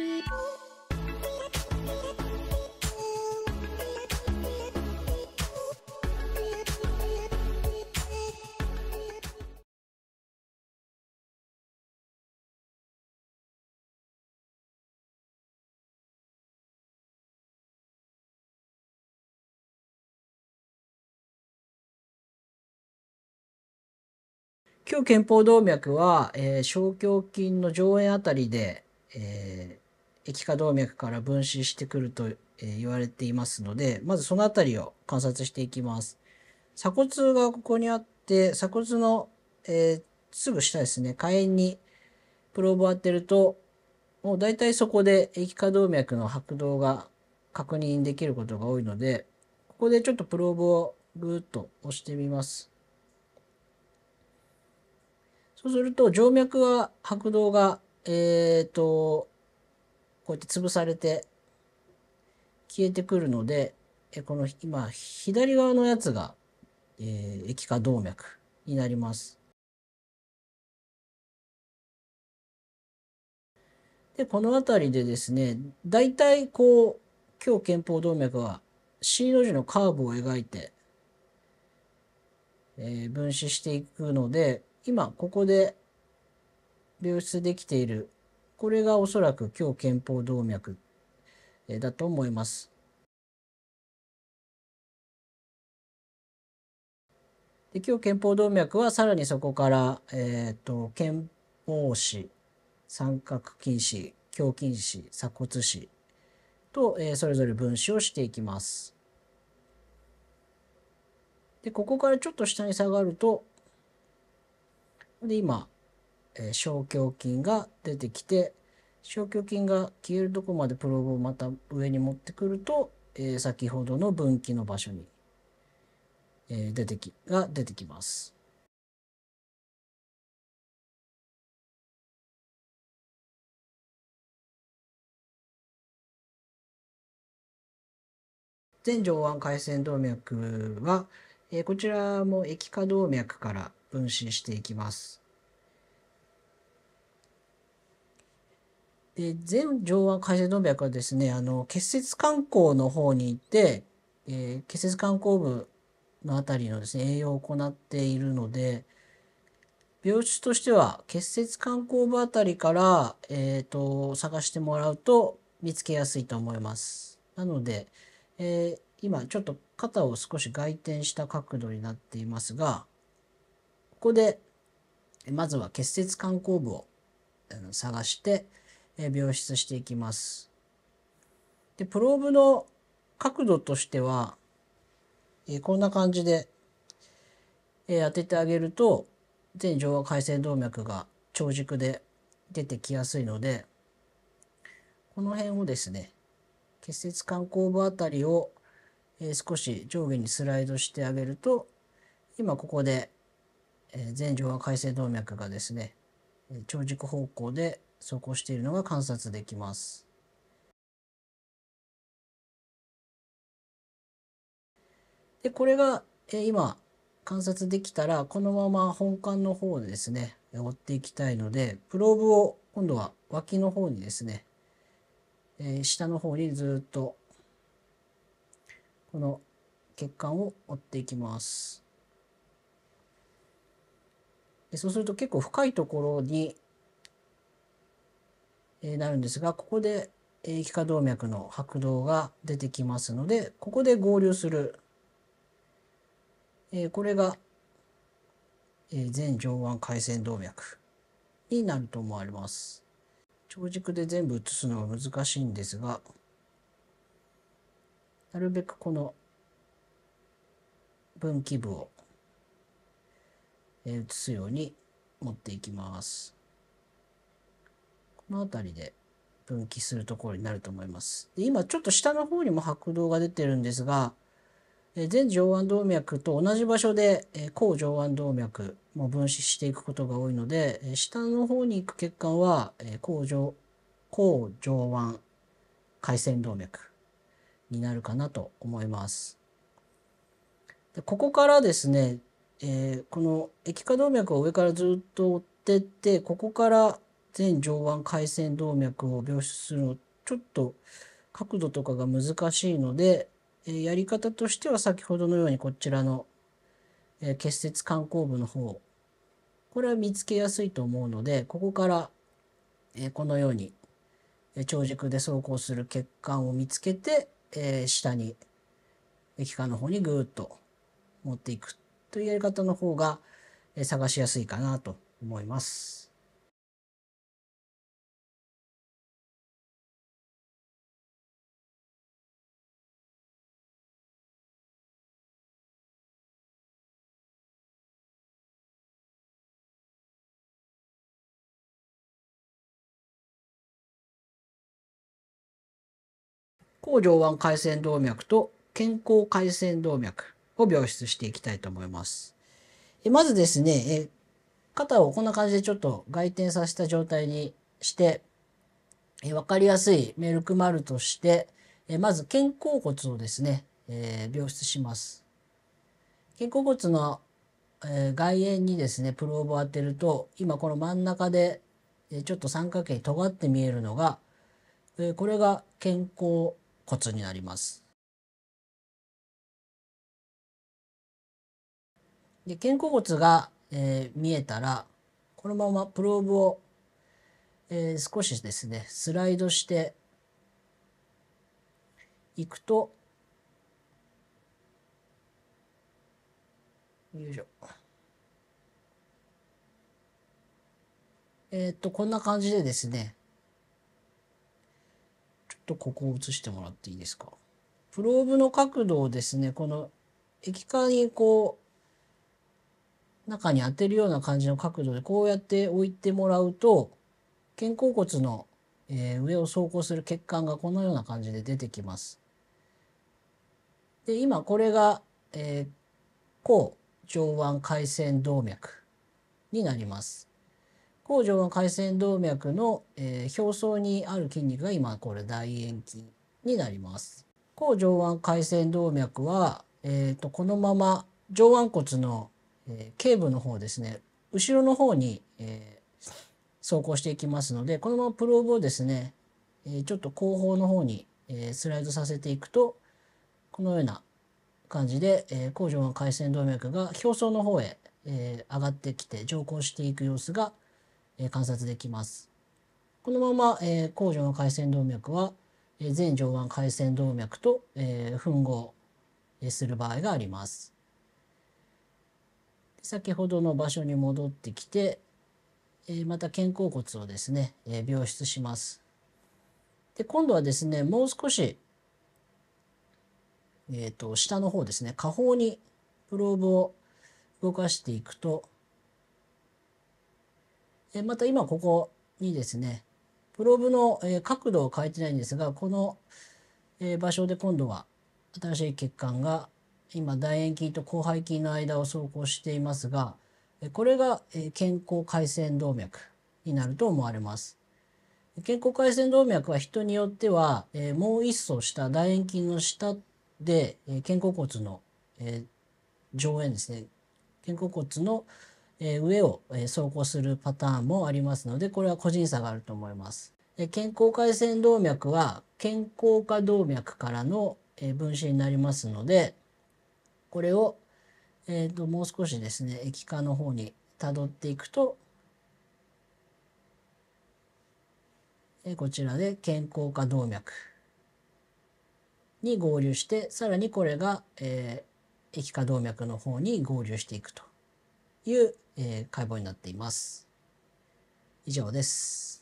今旧憲法動脈は、えー、小胸筋の上縁あたりで、えー液化動脈から分子してくると言われていますので、まずそのあたりを観察していきます。鎖骨がここにあって、鎖骨の、えー、すぐ下ですね、火炎にプローブを当てると、もう大体そこで液化動脈の拍動が確認できることが多いので、ここでちょっとプローブをぐーっと押してみます。そうすると、静脈は拍動が、えっ、ー、と、こうやって潰されて消えてくるので、えこの今、左側のやつが、えー、液化動脈になります。で、この辺りでですね、大体こう、今日憲法動脈は C の字のカーブを描いて、えー、分子していくので、今ここで流出できているこれがおそらく今日憲法動脈だと思います。で今日憲法動脈はさらにそこから、えっ、ー、と憲法史三角筋子胸筋子鎖骨子と、えー、それぞれ分子をしていきます。でここからちょっと下に下がるとで今え小胸筋が出てきて、小胸筋が消えるとこまでプローブをまた上に持ってくると、え先ほどの分岐の場所に、え出てき、が出てきます。前上腕回線動脈は、えー、こちらも液化動脈から分子していきます。で全上腕回旋動脈はですねあの結節観光の方に行って、えー、結節観光部の辺りのですね栄養を行っているので病室としては結節観光部あたりから、えーと、と探してもらうと見つけやすいと思います。なので、えー、今ちょっと肩を少し外転した角度になっていますがここでまずは結節観光部を探して、病出していきます。で、プローブの角度としては、えこんな感じで、え当ててあげると、全上和回線動脈が長軸で出てきやすいので、この辺をですね、結節管後部あたりを、え少し上下にスライドしてあげると、今ここで、え全上和回線動脈がですね、長軸方向で走行しているのが観察できます。で、これが、え今観察できたら、このまま本館の方でですね、追っていきたいので、プローブを今度は脇の方にですね、え下の方にずっとこの血管を追っていきます。でそうすると結構深いところにえなるんですが、ここで、え化動脈の拍動が出てきますので、ここで合流する。えこれが、え全上腕回線動脈になると思われます。長軸で全部移すのは難しいんですが、なるべくこの分岐部を移すように持っていきます。の辺りで分岐するところになると思います。で今ちょっと下の方にも白道が出てるんですが、え上腕動脈と同じ場所で、え上腕動脈も分子していくことが多いので、え下の方に行く血管は、え上後上腕回線動脈になるかなと思います。でここからですね、えー、この液化動脈を上からずっと追ってってここから全上腕回線動脈を描出するのちょっと角度とかが難しいので、えやり方としては先ほどのようにこちらの、え結節肝硬部の方これは見つけやすいと思うのでここから、えこのように、え長軸で走行する血管を見つけて、え下に液管の方にぐーっと持っていくというやり方の方が、え探しやすいかなと思います。甲状腕回線動脈と健康回線動脈を病出していきたいと思います。えまずですねえ、肩をこんな感じでちょっと外転させた状態にして、えかりやすいメルクマルとして、えまず肩甲骨をですね、えー、出します。肩甲骨の、え外縁にですね、プローブを当てると、今この真ん中で、えちょっと三角形に尖って見えるのが、えこれが肩甲コツになります。で肩甲骨が、えー、見えたらこのままプローブを、えー、少しですねスライドしていくとよいしょえー、っとこんな感じでですねとここを移してもらっていいですか。プローブの角度をですね、この液化にこう、中に当てるような感じの角度でこうやって置いてもらうと、肩甲骨の、え上を走行する血管がこのような感じで出てきます。で、今これが、えー、甲上腕回線動脈になります。甲状腕回線動脈の、えー、表層にある筋肉が今これ大円筋になります。甲上腕回線動脈は、えーと、このまま上腕骨の、えー、頸部の方ですね後ろの方に、えー、走行していきますのでこのままプローブをですね、えー、ちょっと後方の方に、えスライドさせていくとこのような感じで、え甲状腕回線動脈が表層の方へ、え上がってきて乗降していく様子が観察できます。このまま、え場の回線動脈は、え上腕回線動脈と、え吻合する場合があります。先ほどの場所に戻ってきて、えまた肩甲骨をですね、え病出します。で今度はですねもう少し、えーと下の方ですね下方にプローブを動かしていくとえまた今ここにですね、プローブの、え角度を変えてないんですが、この、え場所で今度は新しい血管が今大円筋と広背筋の間を走行していますが、これが健康回線動脈になると思われます。健康回線動脈は人によっては、えもう一層下、大円筋の下で、え肩甲骨の、え上縁ですね。肩甲骨の、え上を走行するパターンもありますので、これは個人差があると思います。健康回線動脈は健康化動脈からの分子になりますので、これを、えー、ともう少しですね、液化の方にたどっていくと、こちらで健康化動脈に合流して、さらにこれが、えー、液化動脈の方に合流していくと。いう、え解剖になっています。以上です。